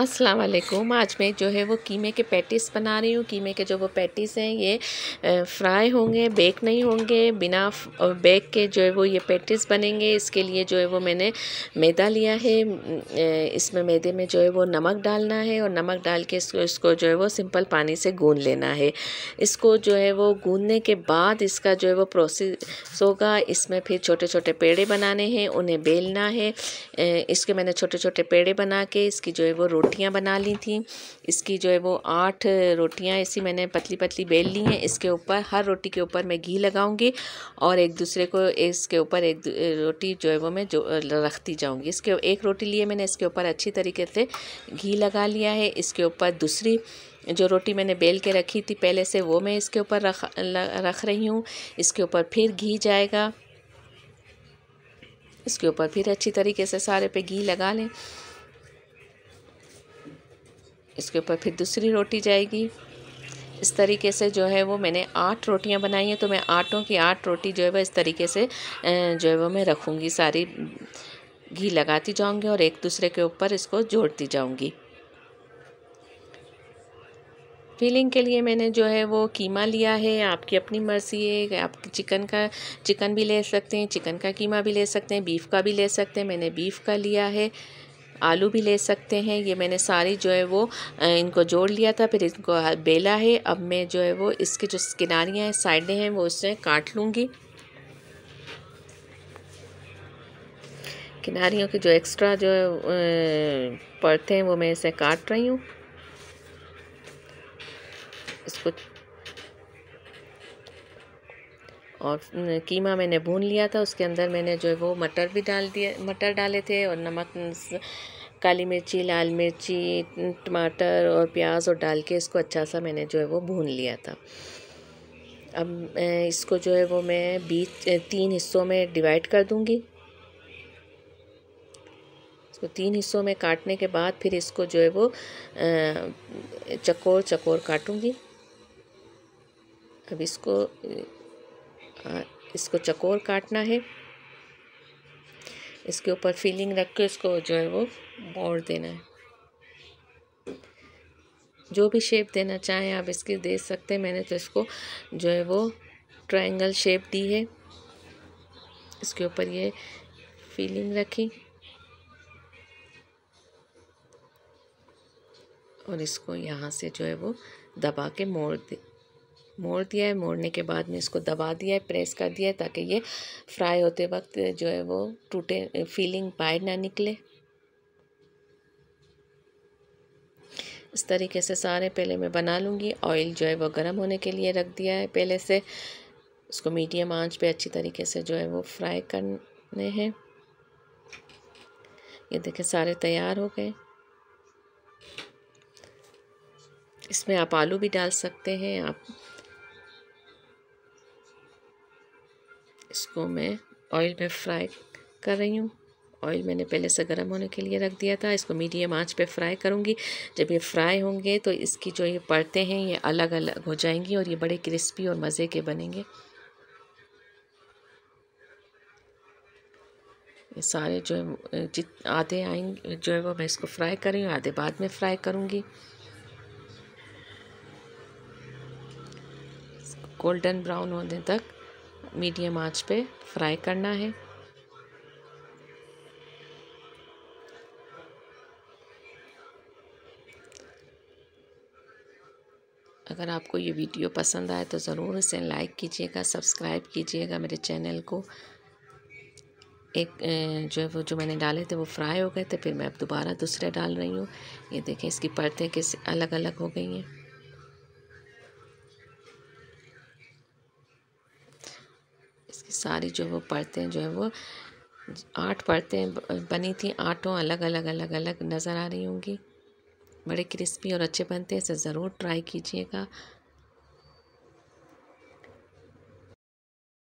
अस्सलाम वालेकुम आज मैं जो है वो कीमे के पैटिस बना रही हूँ कीमे के जो वो पैटिस हैं ये फ्राई होंगे बेक नहीं होंगे बिना बेक के जो है वो ये पैटिस बनेंगे इसके लिए जो है वो मैंने मैदा लिया है इसमें मैदे में जो है वो नमक डालना है और नमक डाल के इसको इसको जो है वो सिंपल पानी से गून लेना है इसको जो है वो गूँधने के बाद इसका जो है वो प्रोसेस होगा इसमें फिर छोटे छोटे पेड़े बनाने हैं उन्हें बेलना है इसके मैंने छोटे छोटे पेड़े बना के इसकी जो है वो रोटी रोटियां बना ली थी इसकी जो है वो आठ रोटियां ऐसी मैंने पतली पतली बेल ली हैं इसके ऊपर हर रोटी के ऊपर मैं घी लगाऊंगी और एक दूसरे को इसके ऊपर एक रोटी जो है वो मैं जो रखती जाऊंगी इसके एक रोटी लिए मैंने इसके ऊपर अच्छी तरीके से घी लगा लिया है इसके ऊपर दूसरी जो रोटी मैंने बेल के रखी थी पहले से वो मैं इसके ऊपर रख रख रही हूँ इसके ऊपर फिर घी जाएगा इसके ऊपर फिर अच्छी तरीके से सारे पे घी लगा लें इसके ऊपर फिर दूसरी रोटी जाएगी इस तरीके से जो है वो मैंने आठ रोटियां बनाई हैं तो मैं आठों की आठ रोटी जो है वह इस तरीके से जो है वो मैं रखूँगी सारी घी लगाती जाऊँगी और एक दूसरे के ऊपर इसको जोड़ती जाऊँगी फीलिंग के लिए मैंने जो है वो कीमा लिया है आपकी अपनी मर्ज़ी है आप चिकन का चिकन भी ले सकते हैं चिकन का कीमा भी ले सकते हैं बीफ़ का भी ले सकते हैं मैंने बीफ़ का लिया है आलू भी ले सकते हैं ये मैंने सारी जो है वो इनको जोड़ लिया था फिर इनको बेला है अब मैं जो है वो इसकी जो किनारियाँ हैं साइडें हैं वो उससे काट लूँगी किनारियों के जो एक्स्ट्रा जो परतें हैं वो मैं इसे काट रही हूँ इसको और कीमा मैंने भून लिया था उसके अंदर मैंने जो है वो मटर भी डाल दिए मटर डाले थे और नमक काली मिर्ची लाल मिर्ची टमाटर और प्याज और डाल के इसको अच्छा सा मैंने जो है वो भून लिया था अब इसको जो है वो मैं बीच तीन हिस्सों में डिवाइड कर दूँगी इसको तीन हिस्सों में काटने के बाद फिर इसको जो है वो चकोर चकोर काटूंगी अब इसको इसको चकोर काटना है इसके ऊपर फीलिंग रख के इसको जो है वो मोड़ देना है जो भी शेप देना चाहें आप इसकी दे सकते हैं मैंने तो इसको जो है वो ट्रायंगल शेप दी है इसके ऊपर ये फीलिंग रखी और इसको यहाँ से जो है वो दबा के मोड़ दे मोड़ दिया है मोड़ने के बाद में इसको दबा दिया है प्रेस कर दिया है ताकि ये फ्राई होते वक्त जो है वो टूटे फीलिंग बाहर ना निकले इस तरीके से सारे पहले मैं बना लूँगी ऑयल जो है वो गर्म होने के लिए रख दिया है पहले से उसको मीडियम आंच पे अच्छी तरीके से जो है वो फ्राई करने हैं ये देखें सारे तैयार हो गए इसमें आप आलू भी डाल सकते हैं आप इसको मैं ऑयल में फ्राई कर रही हूँ ऑयल मैंने पहले से गर्म होने के लिए रख दिया था इसको मीडियम आंच पे फ्राई करूँगी जब ये फ्राई होंगे तो इसकी जो ये परतें हैं ये अलग अलग हो जाएंगी और ये बड़े क्रिस्पी और मज़े के बनेंगे ये सारे जो जित आधे आएंगे जो है वो मैं इसको फ्राई कर रही हूँ आधे बाद में फ्राई करूँगी गोल्डन ब्राउन होने तक मीडियम आंच पे फ्राई करना है अगर आपको ये वीडियो पसंद आए तो ज़रूर इसे लाइक कीजिएगा सब्सक्राइब कीजिएगा मेरे चैनल को एक जो है वो जो मैंने डाले थे वो फ्राई हो गए थे फिर मैं अब दोबारा दूसरे डाल रही हूँ ये देखें इसकी परतें किस अलग अलग हो गई हैं इसकी सारी जो वो परतें जो है वो आठ परतें बनी थी आठों अलग अलग अलग अलग नज़र आ रही होंगी बड़े क्रिस्पी और अच्छे बनते हैं इसे ज़रूर ट्राई कीजिएगा